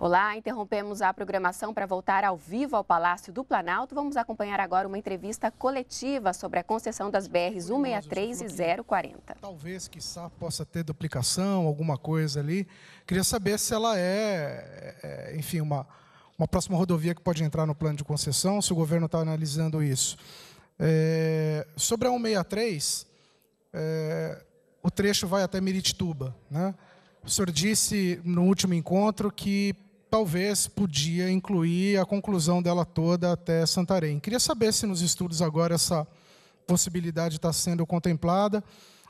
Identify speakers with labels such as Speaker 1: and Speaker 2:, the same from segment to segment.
Speaker 1: Olá, interrompemos a programação para voltar ao vivo ao Palácio do Planalto. Vamos acompanhar agora uma entrevista coletiva sobre a concessão das BRs 163 e 040. Talvez,
Speaker 2: quiçá, possa ter duplicação, alguma coisa ali. Queria saber se ela é, é, é, enfim, uma, uma próxima rodovia que pode entrar no plano de concessão, se o governo está analisando isso. É, sobre a 163, é, o trecho vai até Miritituba, né? O senhor disse no último encontro que talvez podia incluir a conclusão dela toda até Santarém. Queria saber se nos estudos agora essa possibilidade está sendo contemplada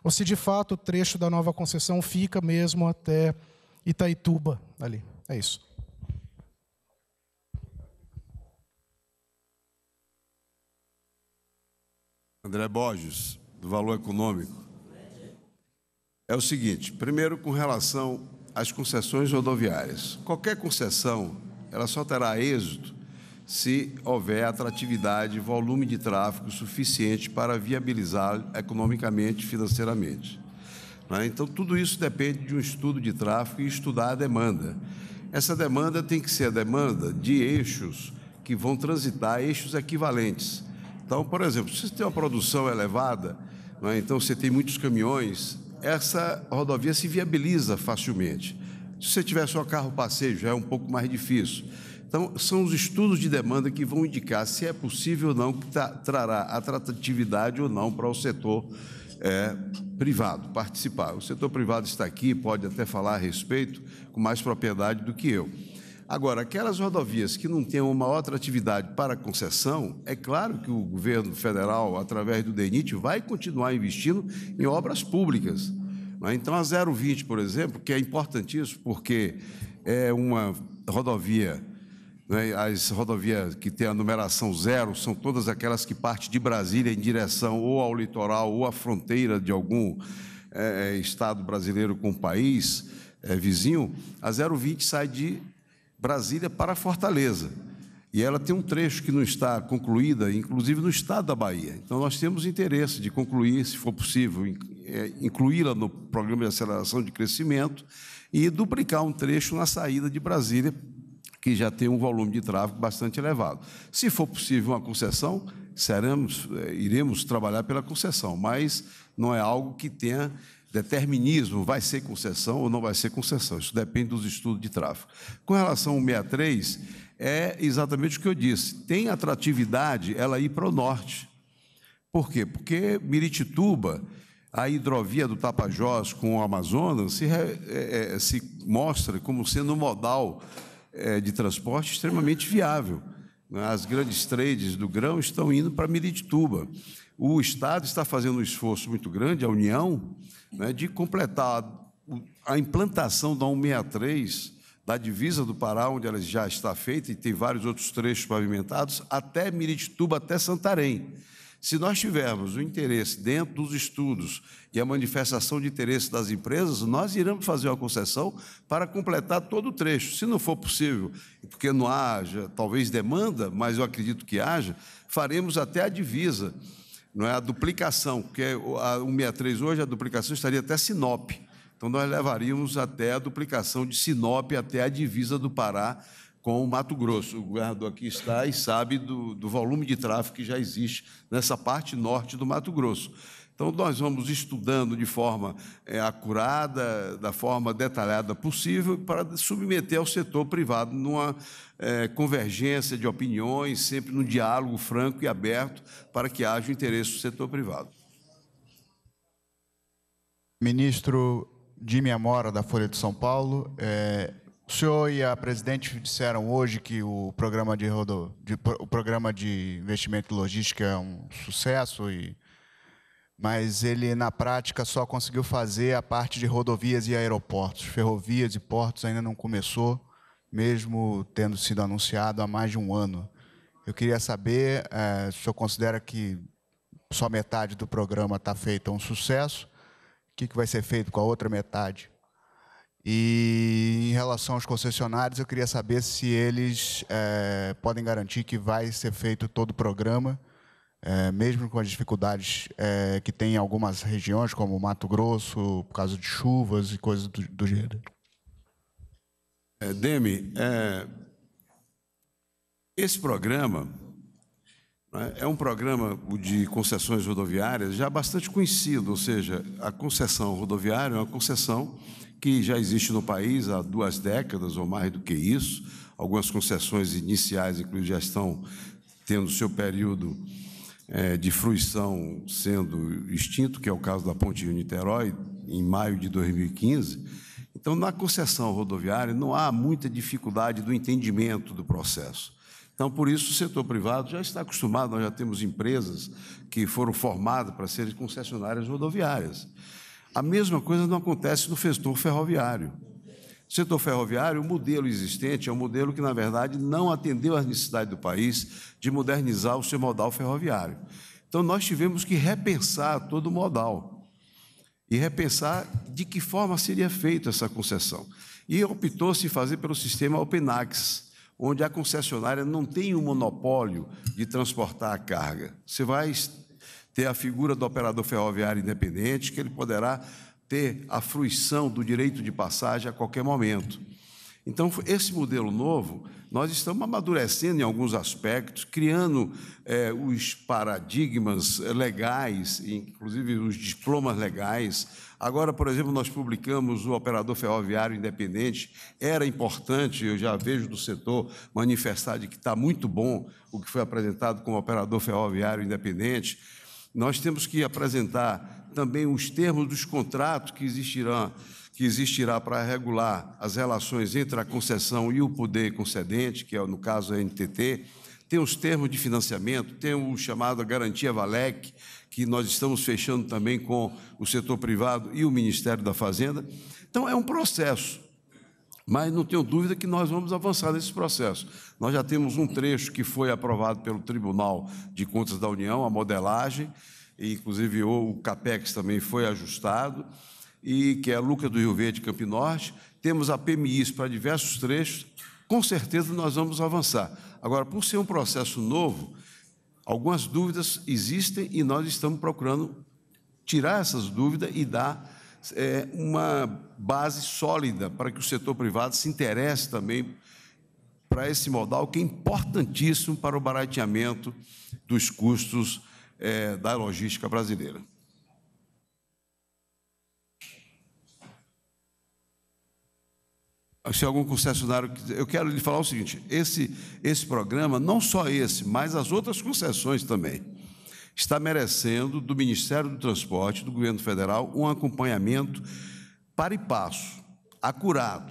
Speaker 2: ou se de fato o trecho da nova concessão fica mesmo até Itaituba ali. É isso.
Speaker 3: André Borges, do Valor Econômico. É o seguinte, primeiro com relação as concessões rodoviárias. Qualquer concessão, ela só terá êxito se houver atratividade, volume de tráfego suficiente para viabilizar economicamente, financeiramente. É? Então, tudo isso depende de um estudo de tráfego e estudar a demanda. Essa demanda tem que ser a demanda de eixos que vão transitar, eixos equivalentes. Então, por exemplo, se você tem uma produção elevada, é? então você tem muitos caminhões, essa rodovia se viabiliza facilmente. Se você tiver só carro passeio, já é um pouco mais difícil. Então, são os estudos de demanda que vão indicar se é possível ou não, que trará atratividade ou não para o setor é, privado participar. O setor privado está aqui, pode até falar a respeito com mais propriedade do que eu. Agora, aquelas rodovias que não têm uma outra atividade para concessão, é claro que o governo federal, através do DENIT, vai continuar investindo em obras públicas. Né? Então, a 020, por exemplo, que é importantíssimo, porque é uma rodovia né? as rodovias que têm a numeração zero são todas aquelas que partem de Brasília em direção ou ao litoral ou à fronteira de algum é, estado brasileiro com o país é, vizinho. A 020 sai de Brasília para Fortaleza. E ela tem um trecho que não está concluída, inclusive no estado da Bahia. Então, nós temos interesse de concluir, se for possível, é, incluí-la no programa de aceleração de crescimento e duplicar um trecho na saída de Brasília, que já tem um volume de tráfego bastante elevado. Se for possível uma concessão, seremos, é, iremos trabalhar pela concessão, mas não é algo que tenha determinismo, vai ser concessão ou não vai ser concessão. Isso depende dos estudos de tráfego. Com relação ao 63, é exatamente o que eu disse. Tem atratividade ela ir para o norte. Por quê? Porque Miritituba, a hidrovia do Tapajós com o Amazonas, se, é, é, se mostra como sendo um modal é, de transporte extremamente viável. Né? As grandes trades do grão estão indo para Miritituba o Estado está fazendo um esforço muito grande, a União, né, de completar a implantação da 163 da divisa do Pará, onde ela já está feita e tem vários outros trechos pavimentados, até Miritituba, até Santarém. Se nós tivermos o interesse dentro dos estudos e a manifestação de interesse das empresas, nós iremos fazer uma concessão para completar todo o trecho. Se não for possível, porque não haja, talvez demanda, mas eu acredito que haja, faremos até a divisa não é a duplicação, que é a 163 hoje, a duplicação estaria até Sinop. Então nós levaríamos até a duplicação de Sinop até a divisa do Pará com o Mato Grosso. O governador aqui está e sabe do, do volume de tráfego que já existe nessa parte norte do Mato Grosso. Então, nós vamos estudando de forma é, acurada, da forma detalhada possível, para submeter ao setor privado numa é, convergência de opiniões, sempre num diálogo franco e aberto, para que haja o interesse do setor privado.
Speaker 2: Ministro Jimmy Amora, da Folha
Speaker 3: de São Paulo, é, o senhor e a presidente disseram hoje que o programa de, rodo, de, o programa de investimento logístico logística é um sucesso e mas ele na prática só conseguiu fazer a parte de rodovias e aeroportos. Ferrovias e portos ainda não começou, mesmo tendo sido anunciado há mais de um ano. Eu queria saber é, se o senhor considera que só metade do programa está feito um sucesso, o que, que vai ser feito com a outra metade? E em relação aos concessionários, eu queria saber se eles é, podem garantir que vai ser feito todo o programa é, mesmo com as dificuldades é, que tem em algumas regiões, como Mato Grosso, por causa de chuvas e coisas do, do gênero. É, Demi, é, esse programa né, é um programa de concessões rodoviárias já bastante conhecido, ou seja, a concessão rodoviária é uma concessão que já existe no país há duas décadas ou mais do que isso. Algumas concessões iniciais, inclusive, já estão tendo seu período é, de fruição sendo extinto, que é o caso da Ponte Rio-Niterói, em maio de 2015. Então, na concessão rodoviária, não há muita dificuldade do entendimento do processo. Então, por isso, o setor privado já está acostumado, nós já temos empresas que foram formadas para serem concessionárias rodoviárias. A mesma coisa não acontece no setor ferroviário setor ferroviário, o modelo existente é um modelo que, na verdade, não atendeu às necessidades do país de modernizar o seu modal ferroviário. Então, nós tivemos que repensar todo o modal e repensar de que forma seria feita essa concessão. E optou-se fazer pelo sistema OpenAx, onde a concessionária não tem um monopólio de transportar a carga. Você vai ter a figura do operador ferroviário independente, que ele poderá ter a fruição do direito de passagem a qualquer momento. Então, esse modelo novo, nós estamos amadurecendo em alguns aspectos, criando eh, os paradigmas legais, inclusive os diplomas legais. Agora, por exemplo, nós publicamos o Operador Ferroviário Independente. Era importante, eu já vejo do setor manifestar de que está muito bom o que foi apresentado como Operador Ferroviário Independente. Nós temos que apresentar também os termos dos contratos que existirão que existirá para regular as relações entre a concessão e o poder concedente, que é no caso a NTT, tem os termos de financiamento, tem o chamado garantia Valec, que nós estamos fechando também com o setor privado e o Ministério da Fazenda. Então é um processo, mas não tenho dúvida que nós vamos avançar nesse processo. Nós já temos um trecho que foi aprovado pelo Tribunal de Contas da União, a modelagem, inclusive o CAPEX também foi ajustado, e que é a Luca do Rio Verde, Campinorte. Temos a PMIs para diversos trechos, com certeza nós vamos avançar. Agora, por ser um processo novo, algumas dúvidas existem e nós estamos procurando tirar essas dúvidas e dar é, uma base sólida para que o setor privado se interesse também para esse modal que é importantíssimo para o barateamento dos custos é, da logística brasileira. se algum concessionário. Eu quero lhe falar o seguinte: esse, esse programa, não só esse, mas as outras concessões também, está merecendo do Ministério do Transporte, do governo federal, um acompanhamento para e passo, acurado,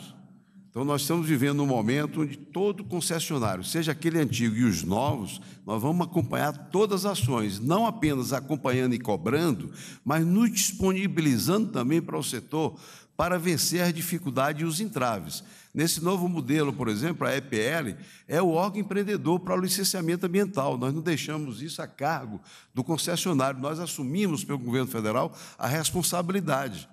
Speaker 3: então, nós estamos vivendo um momento onde todo concessionário, seja aquele antigo e os novos, nós vamos acompanhar todas as ações, não apenas acompanhando e cobrando, mas nos disponibilizando também para o setor para vencer as dificuldades e os entraves. Nesse novo modelo, por exemplo, a EPL é o órgão empreendedor para o licenciamento ambiental. Nós não deixamos isso a cargo do concessionário, nós assumimos pelo governo federal a responsabilidade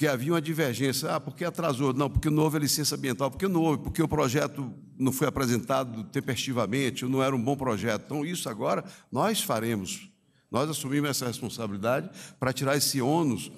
Speaker 3: porque havia uma divergência. Ah, porque atrasou? Não, porque não houve a licença ambiental, porque não houve, porque o projeto não foi apresentado tempestivamente, não era um bom projeto. Então, isso agora nós faremos. Nós assumimos essa responsabilidade para tirar esse ônus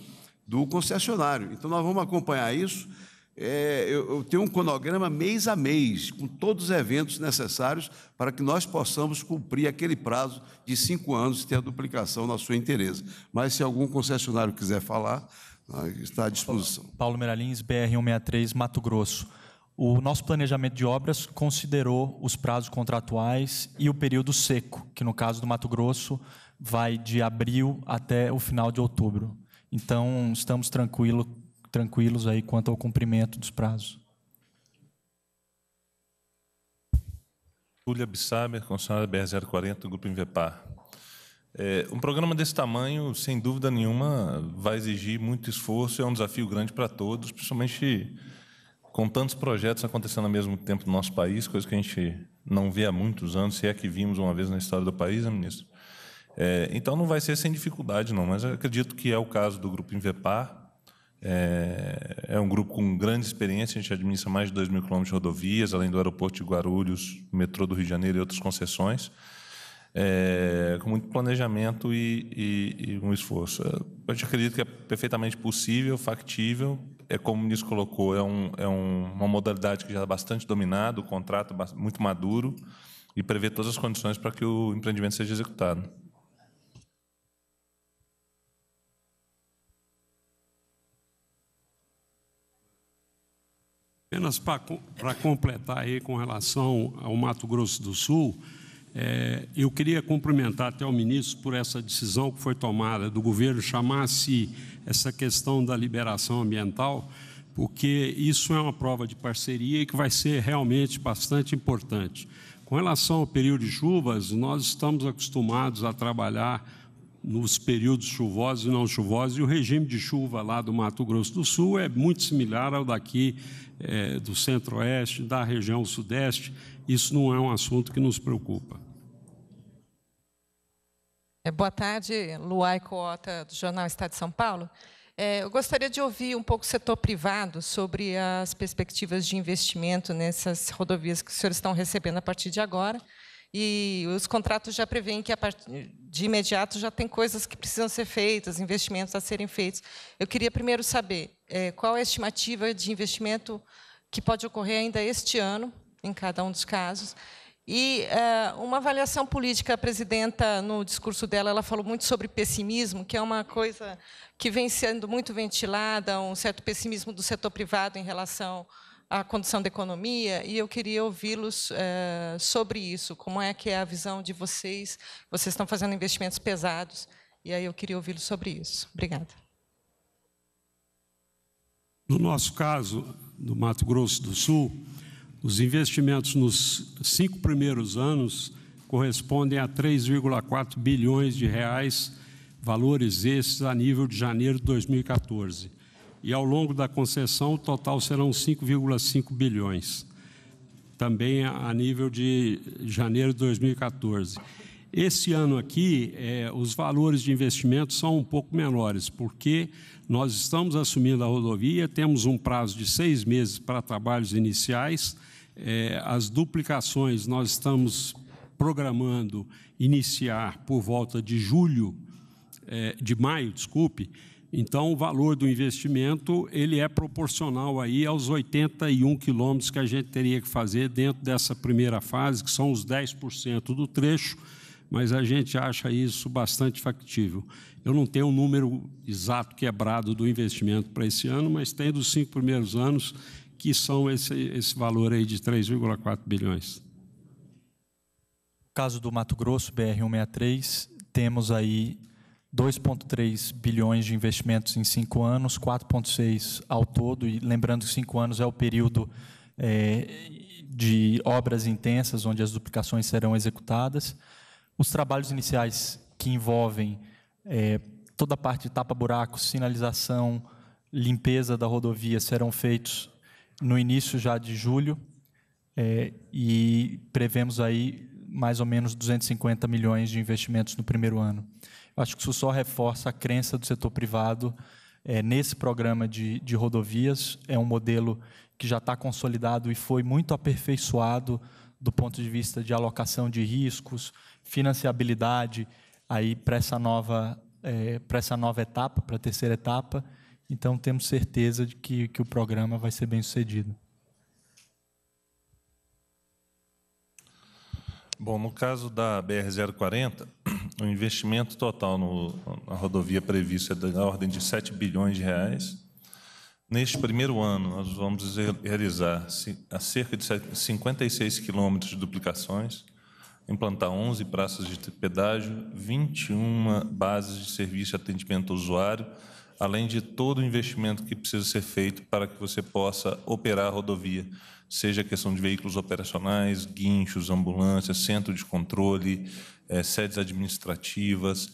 Speaker 3: do concessionário. Então, nós vamos acompanhar isso. É, eu, eu, tenho um cronograma mês a mês, com todos os eventos necessários para que nós possamos cumprir aquele prazo de cinco anos e ter a duplicação na sua interesse. Mas se algum concessionário quiser falar, né, está à disposição.
Speaker 4: Paulo Meralins, BR-163, Mato Grosso. O nosso planejamento de obras considerou os prazos contratuais e o período seco, que no caso do Mato Grosso vai de abril até o final de outubro. Então, estamos tranquilo, tranquilos aí quanto ao cumprimento dos prazos.
Speaker 5: Túlia Bissaber, concessionária BR-040, Grupo Invepar. É, um programa desse tamanho, sem dúvida nenhuma, vai exigir muito esforço, é um desafio grande para todos, principalmente com tantos projetos acontecendo ao mesmo tempo no nosso país, coisa que a gente não vê há muitos anos, se é que vimos uma vez na história do país, né, ministro? É, então não vai ser sem dificuldade, não, mas acredito que é o caso do Grupo Invepar. É, é, um grupo com grande experiência, a gente administra mais de 2 mil quilômetros de rodovias, além do aeroporto de Guarulhos, metrô do Rio de Janeiro e outras concessões é, com muito planejamento e, e, e um esforço. Eu acredito que é perfeitamente possível, factível, é como o Nis colocou, é, um, é um, uma modalidade que já é bastante dominada, o contrato muito maduro e prevê todas as condições para que o empreendimento seja executado.
Speaker 6: Apenas para completar aí com relação ao Mato Grosso do Sul, é, eu queria cumprimentar até o ministro por essa decisão que foi tomada do governo chamar se essa questão da liberação ambiental, porque isso é uma prova de parceria e que vai ser realmente bastante importante. Com relação ao período de chuvas, nós estamos acostumados a trabalhar nos períodos chuvosos e não chuvosos, e o regime de chuva lá do Mato Grosso do Sul é muito similar ao daqui é, do centro-oeste, da região sudeste. Isso não é um assunto que nos preocupa.
Speaker 4: É, boa tarde, Luai Coota, do Jornal Estado de São Paulo. É, eu gostaria de ouvir um pouco o setor privado sobre as perspectivas de investimento nessas rodovias que os senhores estão recebendo a partir de agora. E os contratos já prevêem que de imediato já tem coisas que precisam ser feitas, investimentos a serem feitos. Eu queria primeiro saber é, qual é a estimativa de investimento que pode ocorrer ainda este ano, em cada um dos casos. E é, uma avaliação política, a presidenta, no discurso dela, ela falou muito sobre pessimismo, que é uma coisa que vem sendo muito ventilada, um certo pessimismo do setor privado em relação a condição da economia e eu queria ouvi-los é, sobre isso. Como é que é a visão de vocês? Vocês estão fazendo investimentos pesados e aí eu queria ouvi-los sobre isso. Obrigada.
Speaker 6: No nosso caso, do Mato Grosso do Sul, os investimentos nos cinco primeiros anos correspondem a 3,4 bilhões de reais, valores esses a nível de janeiro de 2014 e ao longo da concessão o total serão 5,5 bilhões, também a nível de janeiro de 2014. Esse ano aqui, é, os valores de investimento são um pouco menores, porque nós estamos assumindo a rodovia, temos um prazo de seis meses para trabalhos iniciais, é, as duplicações nós estamos programando iniciar por volta de julho, é, de maio, desculpe, então, o valor do investimento ele é proporcional aí aos 81 quilômetros que a gente teria que fazer dentro dessa primeira fase, que são os 10% do trecho, mas a gente acha isso bastante factível. Eu não tenho um número exato quebrado do investimento para esse ano, mas tem dos cinco primeiros anos, que são esse, esse valor aí de 3,4 bilhões. No caso do Mato Grosso, BR-163, temos aí
Speaker 4: 2,3 bilhões de investimentos em cinco anos, 4,6 ao todo, e lembrando que cinco anos é o período é, de obras intensas, onde as duplicações serão executadas. Os trabalhos iniciais que envolvem é, toda a parte de tapa-buracos, sinalização, limpeza da rodovia serão feitos no início já de julho é, e prevemos aí mais ou menos 250 milhões de investimentos no primeiro ano. Eu acho que isso só reforça a crença do setor privado é, nesse programa de, de rodovias. É um modelo que já está consolidado e foi muito aperfeiçoado do ponto de vista de alocação de riscos, financiabilidade aí para essa nova é, para essa nova etapa, para a terceira etapa. Então temos certeza de que, que o programa vai ser bem sucedido.
Speaker 5: Bom, no caso da BR-040, o investimento total no, na rodovia prevista é da ordem de 7 bilhões de reais. Neste primeiro ano, nós vamos realizar cerca de 56 quilômetros de duplicações, implantar 11 praças de pedágio, 21 bases de serviço de atendimento ao usuário, além de todo o investimento que precisa ser feito para que você possa operar a rodovia, seja questão de veículos operacionais, guinchos, ambulâncias, centro de controle, é, sedes administrativas.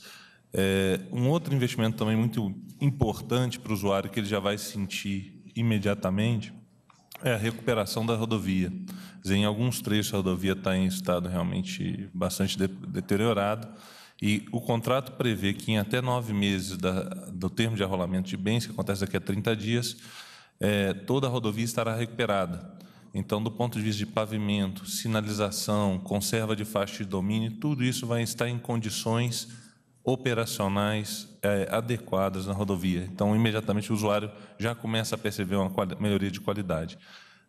Speaker 5: É, um outro investimento também muito importante para o usuário, que ele já vai sentir imediatamente, é a recuperação da rodovia. em alguns trechos, a rodovia está em estado realmente bastante deteriorado e o contrato prevê que em até nove meses da, do termo de arrolamento de bens, que acontece daqui a 30 dias, é, toda a rodovia estará recuperada. Então, do ponto de vista de pavimento, sinalização, conserva de faixa de domínio, tudo isso vai estar em condições operacionais é, adequadas na rodovia. Então, imediatamente o usuário já começa a perceber uma melhoria de qualidade.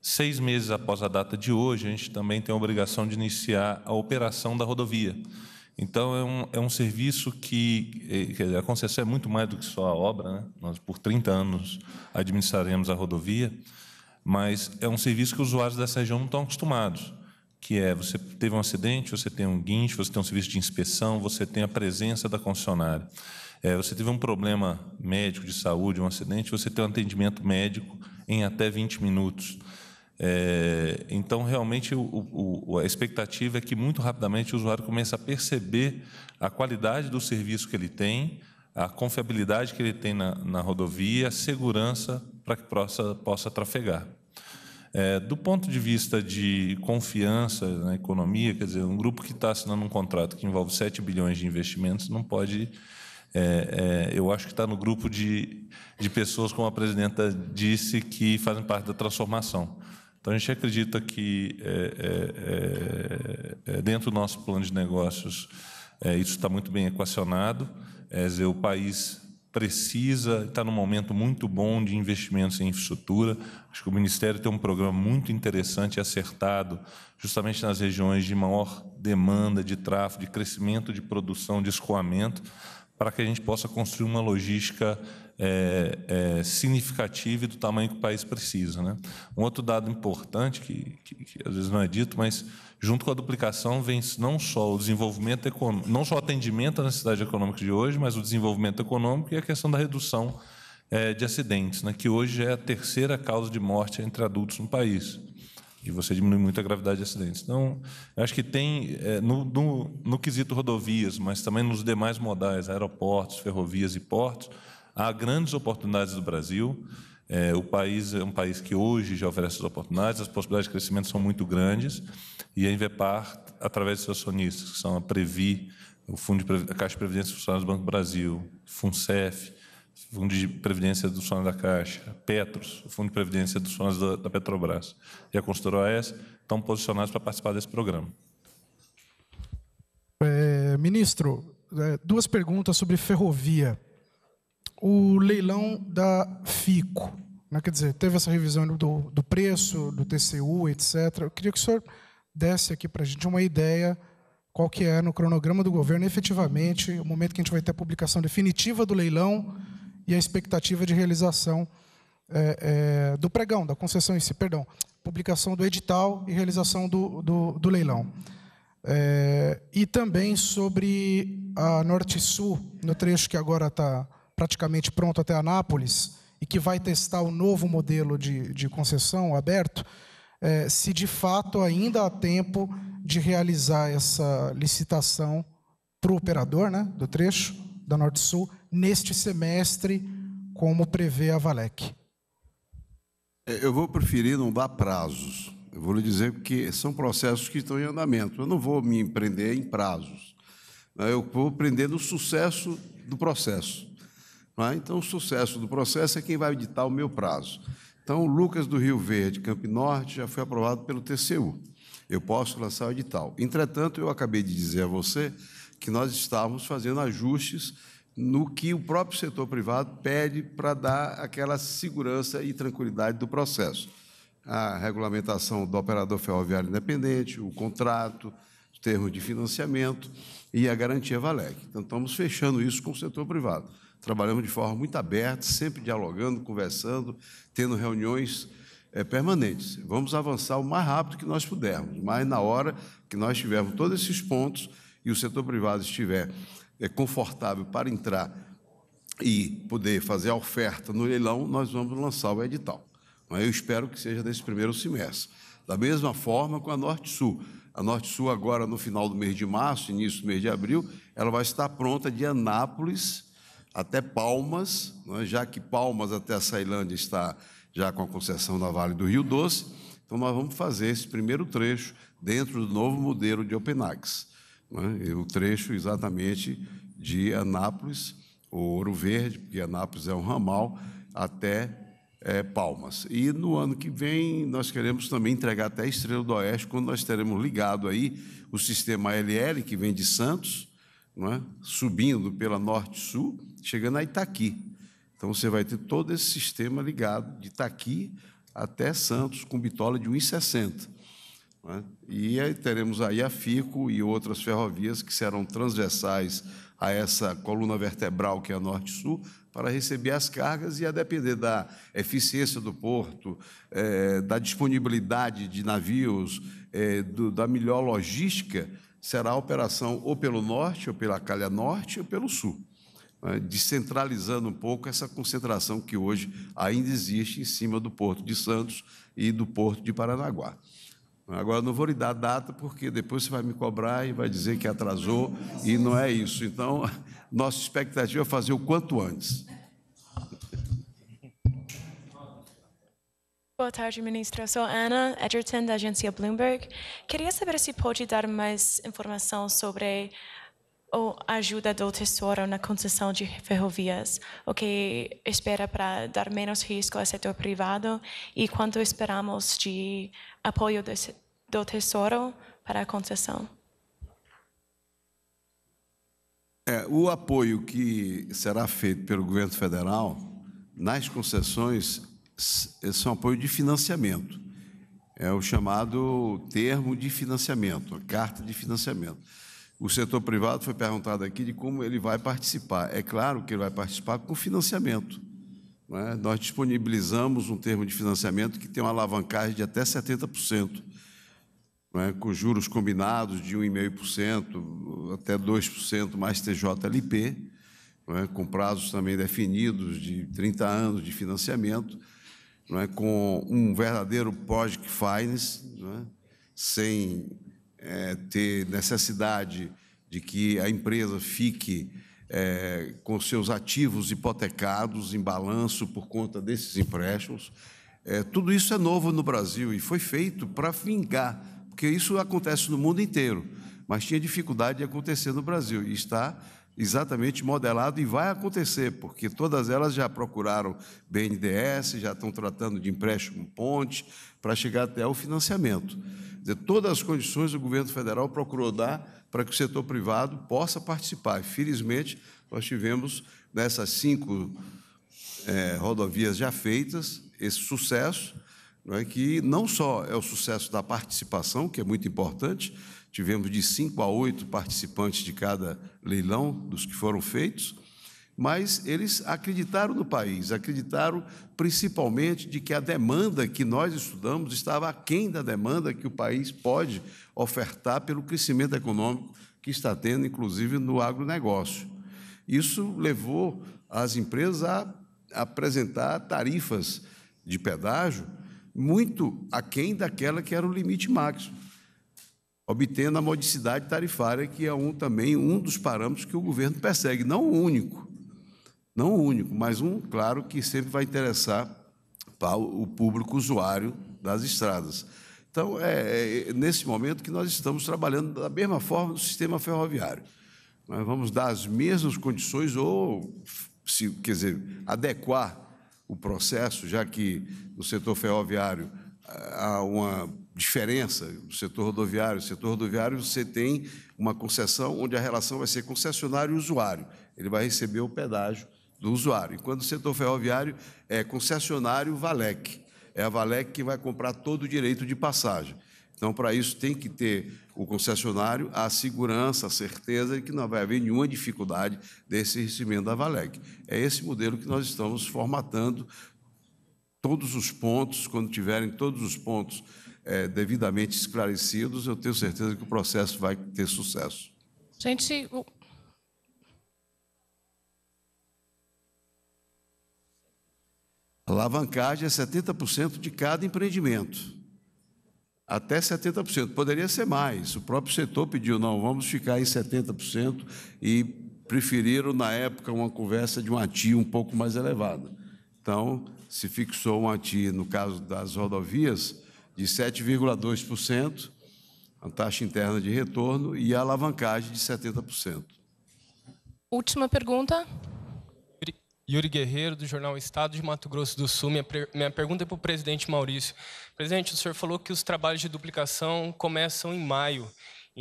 Speaker 5: Seis meses após a data de hoje, a gente também tem a obrigação de iniciar a operação da rodovia. Então, é um, é um serviço que. É, dizer, a concessão é muito mais do que só a obra, né? Nós, por 30 anos, administraremos a rodovia, mas é um serviço que os usuários dessa região não estão acostumados. Que é, você teve um acidente, você tem um guincho, você tem um serviço de inspeção, você tem a presença da concessionária. É, você teve um problema médico de saúde, um acidente, você tem um atendimento médico em até 20 minutos. É, então, realmente, o, o, a expectativa é que muito rapidamente o usuário comece a perceber a qualidade do serviço que ele tem, a confiabilidade que ele tem na, na rodovia, a segurança para que possa, possa trafegar. É, do ponto de vista de confiança na economia, quer dizer, um grupo que está assinando um contrato que envolve 7 bilhões de investimentos não pode é, é, eu acho que está no grupo de, de pessoas, como a presidenta disse, que fazem parte da transformação. Então, a gente acredita que, é é, é, é, dentro do nosso plano de negócios, é, isso está muito bem equacionado. É, dizer, o país precisa, está num momento muito bom de investimentos em infraestrutura. Acho que o Ministério tem um programa muito interessante e acertado, justamente nas regiões de maior demanda de tráfego, de crescimento de produção, de escoamento, para que a gente possa construir uma logística é, é, significativa e do tamanho que o país precisa. Né? Um outro dado importante, que, que, que, às vezes não é dito, mas junto com a duplicação vem não só o desenvolvimento econômico, não só o atendimento à necessidade econômica de hoje, mas o desenvolvimento econômico e a questão da redução é, de acidentes, né? que hoje é a terceira causa de morte entre adultos no país e você diminui muito a gravidade de acidentes. Então, acho que tem, é, no, no, no quesito rodovias, mas também nos demais modais, aeroportos, ferrovias e portos, Há grandes oportunidades do Brasil. É, o país é um país que hoje já oferece as oportunidades, as possibilidades de crescimento são muito grandes. E a Invepar, através de seus acionistas, que são a Previ, o Fundo de a Caixa de Previdência dos Funcionários do Banco do Brasil, FUNCEF, Fundo de Previdência dos Funcionários da Caixa, Petros, o Fundo de Previdência dos Funcionários da, da Petrobras e a consultora OAS, estão posicionados para participar desse programa.
Speaker 2: É, ministro, é, duas perguntas sobre ferrovia o leilão da FICO. Né? Quer dizer, teve essa revisão do, do preço, do TCU, etc. Eu queria que o senhor desse aqui para a gente uma ideia qual que é no cronograma do governo, efetivamente, o momento que a gente vai ter a publicação definitiva do leilão e a expectativa de realização é, é, do pregão, da concessão em si, perdão, publicação do edital e realização do, do, do leilão. É, e também sobre a Norte-Sul, no trecho que agora está praticamente pronto até Anápolis e que vai testar o novo modelo de, de concessão aberto, é, se de fato ainda há tempo de realizar essa licitação para o operador né, do trecho da Norte-Sul neste semestre, como prevê a Valec.
Speaker 3: É, eu vou preferir não dar prazos. Eu vou lhe dizer que são processos que estão em andamento. Eu não vou me empreender em prazos. Eu vou prender no sucesso do processo. É? Então, o sucesso do processo é quem vai editar o meu prazo. Então, o Lucas do Rio Verde, Campo Norte, já foi aprovado pelo TCU. Eu posso lançar o edital. Entretanto, eu acabei de dizer a você que nós estávamos fazendo ajustes no que o próprio setor privado pede para dar aquela segurança e tranquilidade do processo. A regulamentação do operador ferroviário independente, o contrato, os termos de financiamento e a garantia Valec. Então, estamos fechando isso com o setor privado trabalhamos de forma muito aberta, sempre dialogando, conversando, tendo reuniões é, permanentes. Vamos avançar o mais rápido que nós pudermos, mas na hora que nós tivermos todos esses pontos e o setor privado estiver é, confortável para entrar e poder fazer a oferta no leilão, nós vamos lançar o edital. Mas eu espero que seja nesse primeiro semestre. Da mesma forma com a Norte Sul. A Norte Sul, agora no final do mês de março, início do mês de abril, ela vai estar pronta de Anápolis até Palmas, é? já que Palmas até a Sailândia está já com a concessão da Vale do Rio Doce, então nós vamos fazer esse primeiro trecho dentro do novo modelo de Openax, é? O trecho exatamente de Anápolis, ou Ouro Verde, porque Anápolis é um ramal, até é, Palmas. E no ano que vem nós queremos também entregar até Estrela do Oeste, quando nós teremos ligado aí o sistema LL, que vem de Santos, é? subindo pela Norte-Sul, chegando a Itaqui. Então você vai ter todo esse sistema ligado de Itaqui até Santos, com bitola de 1,60. Né? E aí teremos aí a FICO e outras ferrovias que serão transversais a essa coluna vertebral que é a Norte-Sul, para receber as cargas e a depender da eficiência do porto, é, da disponibilidade de navios, é, do, da melhor logística, será a operação ou pelo norte, ou pela calha norte, ou pelo sul. Eh, descentralizando um pouco essa concentração que hoje ainda existe em cima do Porto de Santos e do Porto de Paranaguá. Agora, não vou lhe dar data, porque depois você vai me cobrar e vai dizer que atrasou, e não é isso. Então, nossa expectativa é fazer o quanto antes.
Speaker 2: Boa tarde, ministra. Eu sou Ana Edgerton, da agência Bloomberg. Queria saber se pode dar mais informação sobre ou ajuda do Tesouro na concessão de ferrovias, o que espera para dar menos risco ao setor privado e quanto esperamos de apoio do Tesouro para a concessão?
Speaker 3: É, o apoio que será feito pelo governo federal nas concessões é um apoio de financiamento. É o chamado termo de financiamento, a carta de financiamento. O setor privado foi perguntado aqui de como ele vai participar. É claro que ele vai participar com financiamento. É? Nós disponibilizamos um termo de financiamento que tem uma alavancagem de até 70%, é? com juros combinados de 1,5% até 2% mais TJLP, é? com prazos também definidos de 30 anos de financiamento, é? com um verdadeiro project finance, é? sem é, ter necessidade de que a empresa fique é, com seus ativos hipotecados em balanço por conta desses empréstimos. É, tudo isso é novo no Brasil e foi feito para vingar, porque isso acontece no mundo inteiro, mas tinha dificuldade de acontecer no Brasil e está exatamente modelado e vai acontecer, porque todas elas já procuraram BNDES, já estão tratando de empréstimo ponte para chegar até o financiamento. Dizer, todas as condições o governo federal procurou dar para que o setor privado possa participar. Felizmente, nós tivemos nessas cinco é, rodovias já feitas esse sucesso, não é, que não só é o sucesso da participação, que é muito importante, Tivemos de cinco a oito participantes de cada leilão dos que foram feitos, mas eles acreditaram no país, acreditaram principalmente de que a demanda que nós estudamos estava aquém da demanda que o país pode ofertar pelo crescimento econômico que está tendo, inclusive no agronegócio. Isso levou as empresas a apresentar tarifas de pedágio muito aquém daquela que era o limite máximo obtendo a modicidade tarifária, que é um também um dos parâmetros que o governo persegue, não o único, não o único, mas um, claro, que sempre vai interessar para o público usuário das estradas. Então, é, é, nesse momento que nós estamos trabalhando da mesma forma no sistema ferroviário. Nós vamos dar as mesmas condições ou, se, quer dizer, adequar o processo, já que no setor ferroviário ah, há uma diferença do setor rodoviário. O setor rodoviário você tem uma concessão onde a relação vai ser concessionário e usuário. Ele vai receber o pedágio do usuário. Enquanto o setor ferroviário é concessionário Valec. É a Valec que vai comprar todo o direito de passagem. Então, para isso, tem que ter o concessionário a segurança, a certeza de que não vai haver nenhuma dificuldade desse recebimento da Valec. É esse modelo que nós estamos formatando todos os pontos, quando tiverem todos os pontos é, devidamente esclarecidos, eu tenho certeza que o processo vai ter sucesso.
Speaker 5: Gente, o...
Speaker 3: alavancagem é 70% de cada empreendimento. Até 70%. Poderia ser mais. O próprio setor pediu, não, vamos ficar em 70% e preferiram, na época, uma conversa de uma TI um pouco mais elevada. Então, se fixou uma TI, no caso das rodovias, de 7,2%, a taxa interna de retorno e a alavancagem de 70%.
Speaker 5: Última pergunta.
Speaker 4: Yuri Guerreiro, do jornal Estado de Mato Grosso do Sul. Minha, minha pergunta é para o presidente Maurício. Presidente, o senhor falou que os trabalhos de duplicação começam em maio.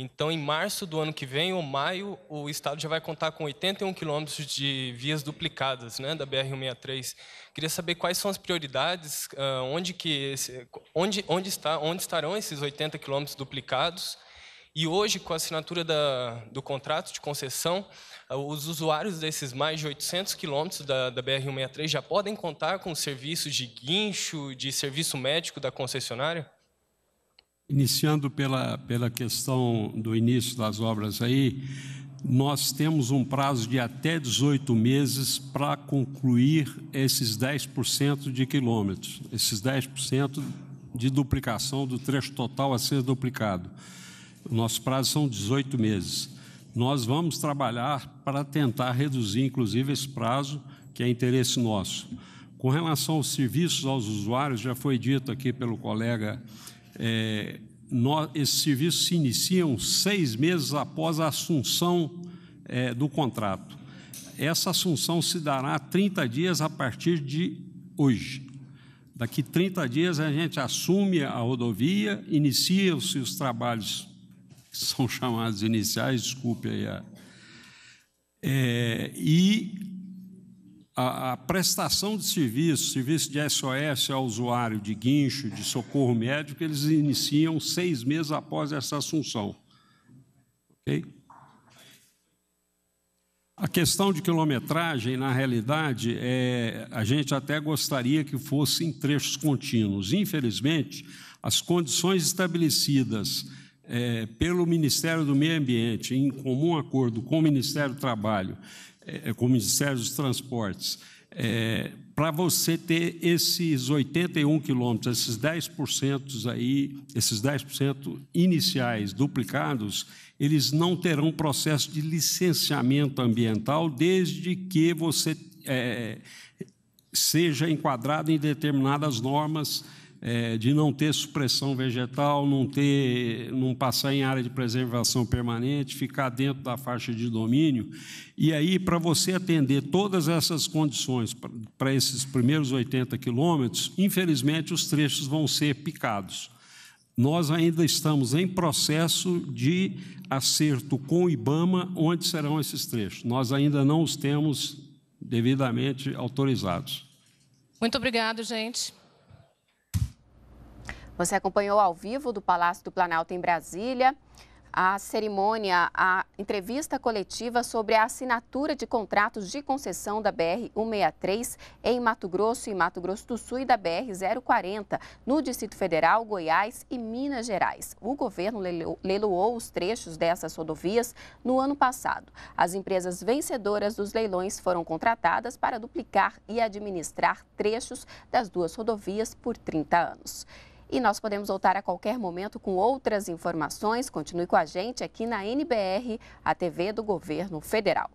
Speaker 4: Então, em março do ano que vem, ou maio, o estado já vai contar com 81 quilômetros de vias duplicadas né, da BR-163. Queria saber quais são as prioridades, ah, onde, que onde, onde, está, onde estarão esses 80 quilômetros duplicados. E hoje, com a assinatura da, do contrato de concessão, ah, os usuários desses mais de 800 quilômetros da, da BR-163 já podem contar com serviços de guincho, de serviço médico da concessionária?
Speaker 6: Iniciando pela, pela questão do início das obras aí, nós temos um prazo de até 18 meses para concluir esses 10% de quilômetros, esses 10% de duplicação do trecho total a ser duplicado. O nosso prazo são 18 meses. Nós vamos trabalhar para tentar reduzir, inclusive, esse prazo, que é interesse nosso. Com relação aos serviços aos usuários, já foi dito aqui pelo colega é, nós, esse serviço se iniciam seis meses após a assunção é, do contrato. Essa assunção se dará 30 dias a partir de hoje. Daqui 30 dias a gente assume a rodovia, inicia se os trabalhos que são chamados iniciais, desculpe aí a, é, e a, a prestação de serviço, serviço de SOS ao usuário, de guincho, de socorro médico, eles iniciam seis meses após essa assunção. Ok? A questão de quilometragem, na realidade, é, a gente até gostaria que fosse em trechos contínuos. Infelizmente, as condições estabelecidas é, pelo Ministério do Meio Ambiente, em comum acordo com o Ministério do Trabalho é, é, com o Ministério dos Transportes, é, para você ter esses 81 quilômetros, esses 10% aí, esses 10% iniciais duplicados, eles não terão processo de licenciamento ambiental desde que você é, seja enquadrado em determinadas normas é, de não ter supressão vegetal, não ter, não passar em área de preservação permanente, ficar dentro da faixa de domínio. E aí, para você atender todas essas condições para esses primeiros 80 quilômetros, infelizmente os trechos vão ser picados. Nós ainda estamos em processo de acerto com o IBAMA onde serão esses trechos. Nós ainda não os temos devidamente autorizados.
Speaker 1: Muito obrigado, gente. Você acompanhou ao vivo do Palácio do Planalto em Brasília a cerimônia, a entrevista coletiva sobre a assinatura de contratos de concessão da BR-163 em Mato Grosso e Mato Grosso do Sul e da BR-040 no Distrito Federal, Goiás e Minas Gerais. O governo leiloou os trechos dessas rodovias no ano passado. As empresas vencedoras dos leilões foram contratadas para duplicar e administrar trechos das duas rodovias por 30 anos. E nós podemos voltar a qualquer momento com outras informações. Continue com a gente aqui na NBR, a TV do Governo Federal.